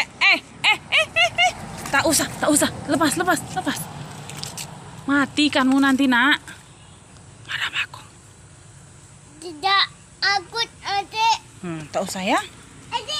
eh eh eh eh eh eh tak usah tak usah lepas lepas lepas mati kamu nanti nak marah aku tidak aku adik hmm, tak usah ya adik